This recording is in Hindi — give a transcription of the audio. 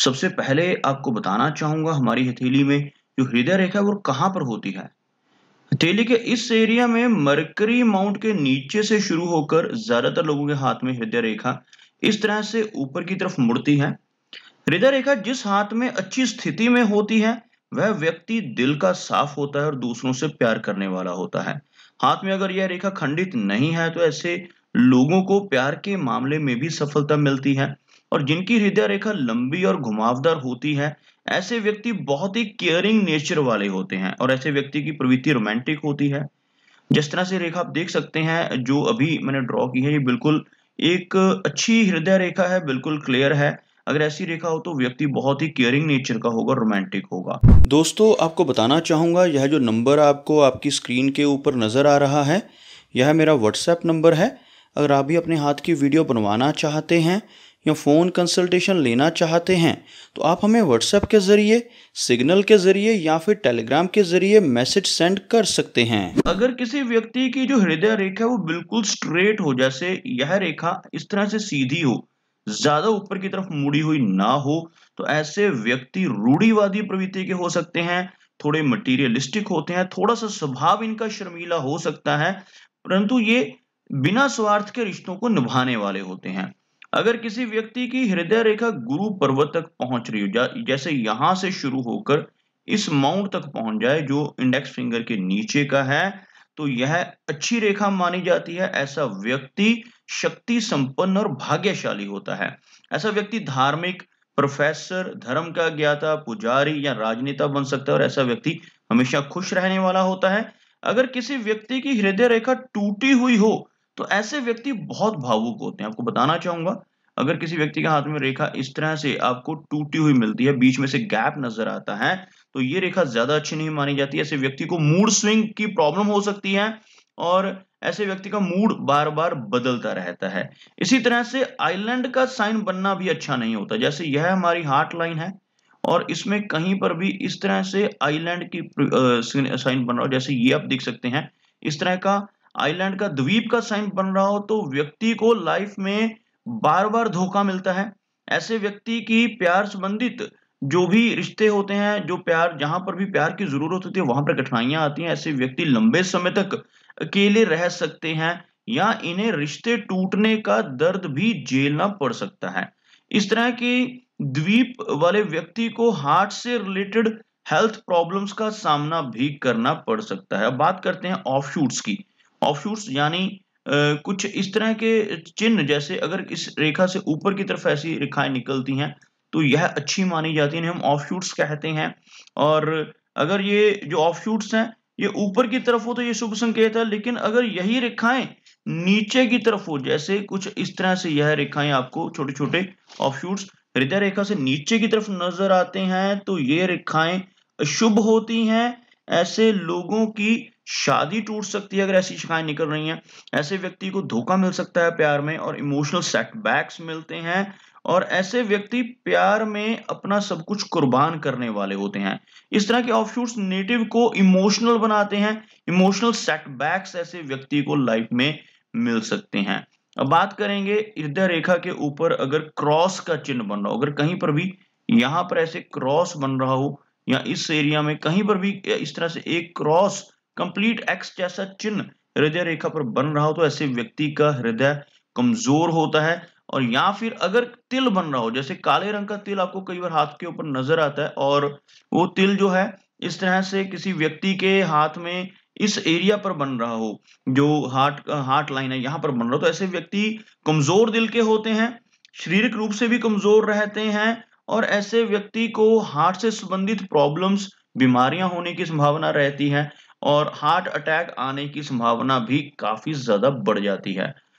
सबसे पहले आपको बताना चाहूंगा हमारी हथेली में जो हृदय रेखा है वो कहां पर होती है हथेली के इस एरिया में मरकरी माउंट के नीचे से शुरू होकर ज्यादातर लोगों के हाथ में हृदय रेखा इस तरह से ऊपर की तरफ मुड़ती है हृदय रेखा जिस हाथ में अच्छी स्थिति में होती है वह व्यक्ति दिल का साफ होता है और दूसरों से प्यार करने वाला होता है हाथ में अगर यह रेखा खंडित नहीं है तो ऐसे लोगों को प्यार के मामले में भी सफलता मिलती है और जिनकी हृदय रेखा लंबी और घुमावदार होती है ऐसे व्यक्ति बहुत ही केयरिंग नेचर वाले होते हैं और ऐसे व्यक्ति की प्रवृत्ति रोमांटिक होती है जिस तरह से रेखा आप देख सकते हैं जो अभी मैंने ड्रॉ की है ये बिल्कुल एक अच्छी हृदय रेखा है बिल्कुल क्लियर है अगर ऐसी रेखा हो तो व्यक्ति बहुत ही केयरिंग नेचर का होगा रोमांटिक होगा दोस्तों आपको बताना चाहूँगा यह जो नंबर आपको आपकी स्क्रीन के ऊपर नज़र आ रहा है यह मेरा व्हाट्सएप नंबर है अगर आप भी अपने हाथ की वीडियो बनवाना चाहते हैं या फ़ोन कंसल्टेशन लेना चाहते हैं तो आप हमें व्हाट्सएप के ज़रिए सिग्नल के ज़रिए या फिर टेलीग्राम के ज़रिए मैसेज सेंड कर सकते हैं अगर किसी व्यक्ति की जो हृदय रेखा है वो बिल्कुल स्ट्रेट हो जैसे यह रेखा इस तरह से सीधी हो ज्यादा ऊपर की तरफ मुड़ी हुई ना हो तो ऐसे व्यक्ति रूढ़ीवादी प्रवृत्ति के हो सकते हैं थोड़े मटीरियलिस्टिक होते हैं थोड़ा सा स्वभाव इनका शर्मीला हो सकता है परंतु ये बिना स्वार्थ के रिश्तों को निभाने वाले होते हैं अगर किसी व्यक्ति की हृदय रेखा गुरु पर्वत तक पहुंच रही हो जैसे यहां से शुरू होकर इस माउंट तक पहुंच जाए जो इंडेक्स फिंगर के नीचे का है तो यह अच्छी रेखा मानी जाती है ऐसा व्यक्ति शक्ति संपन्न और भाग्यशाली होता है ऐसा व्यक्ति धार्मिक प्रोफेसर धर्म का ज्ञाता पुजारी या राजनेता बन सकता है और ऐसा व्यक्ति हमेशा खुश रहने वाला होता है अगर किसी व्यक्ति की हृदय रेखा टूटी हुई हो तो ऐसे व्यक्ति बहुत भावुक होते हैं आपको बताना चाहूंगा अगर किसी व्यक्ति के हाथ में रेखा इस तरह से आपको टूटी हुई मिलती है बीच में से गैप नजर आता है तो ये रेखा ज्यादा अच्छी नहीं मानी जाती ऐसे व्यक्ति को मूड स्विंग की प्रॉब्लम हो सकती है और ऐसे व्यक्ति का मूड बार बार बदलता रहता है इसी तरह से आइलैंड का साइन बनना भी अच्छा नहीं होता जैसे यह हमारी हार्ट लाइन है और इसमें कहीं पर भी इस तरह से आइलैंड की साइन बन रहा हो जैसे ये आप देख सकते हैं इस तरह का आइलैंड का द्वीप का साइन बन रहा हो तो व्यक्ति को लाइफ में बार बार धोखा मिलता है ऐसे व्यक्ति की प्यार संबंधित जो भी रिश्ते होते हैं जो प्यार जहां पर भी प्यार की जरूरत होती है वहां पर कठिनाइयां आती हैं ऐसे व्यक्ति लंबे समय तक अकेले रह सकते हैं या इन्हें रिश्ते टूटने का दर्द भी झेलना पड़ सकता है इस तरह की द्वीप वाले व्यक्ति को हार्ट से रिलेटेड हेल्थ प्रॉब्लम्स का सामना भी करना पड़ सकता है अब बात करते हैं ऑफ शूट्स की ऑफशूट्स यानी कुछ इस तरह के चिन्ह जैसे अगर इस रेखा से ऊपर की तरफ ऐसी रेखाएं निकलती हैं तो यह अच्छी मानी जाती है हम ऑफशूट्स कहते हैं और अगर ये जो ऑफशूट्स हैं ये ऊपर की तरफ हो तो ये शुभ संकेत है लेकिन अगर यही रेखाएं नीचे की तरफ हो जैसे कुछ इस तरह से यह रेखाएं आपको छोटे छोटे ऑफशूट्स हृदय रेखा से नीचे की तरफ नजर आते हैं तो ये रेखाएं शुभ होती हैं ऐसे लोगों की शादी टूट सकती है अगर ऐसी शिकायत निकल रही हैं ऐसे व्यक्ति को धोखा मिल सकता है प्यार में और इमोशनल सेटबैक्स मिलते हैं और ऐसे व्यक्ति प्यार में अपना सब कुछ कुर्बान करने वाले होते हैं इस तरह के ऑफशूट्स नेटिव को इमोशनल बनाते हैं इमोशनल सेटबैक्स ऐसे व्यक्ति को लाइफ में मिल सकते हैं अब बात करेंगे हृदय रेखा के ऊपर अगर क्रॉस का चिन्ह बन रहा हो अगर कहीं पर भी यहां पर ऐसे क्रॉस बन रहा हो या इस एरिया में कहीं पर भी इस तरह से एक क्रॉस कंप्लीट एक्स जैसा चिन्ह हृदय रेखा पर बन रहा हो तो ऐसे व्यक्ति का हृदय कमजोर होता है और या फिर अगर तिल बन रहा हो जैसे काले रंग का तिल आपको कई बार हाथ के ऊपर नजर आता है और वो तिल जो है इस तरह से किसी व्यक्ति के हाथ में इस एरिया पर बन रहा हो जो हार्ट हार्ट लाइन है यहां पर बन रहा हो तो ऐसे व्यक्ति कमजोर दिल के होते हैं शारीरिक रूप से भी कमजोर रहते हैं और ऐसे व्यक्ति को हार्ट से संबंधित प्रॉब्लम्स बीमारियां होने की संभावना रहती है और हार्ट अटैक आने की संभावना भी काफी ज्यादा बढ़ जाती है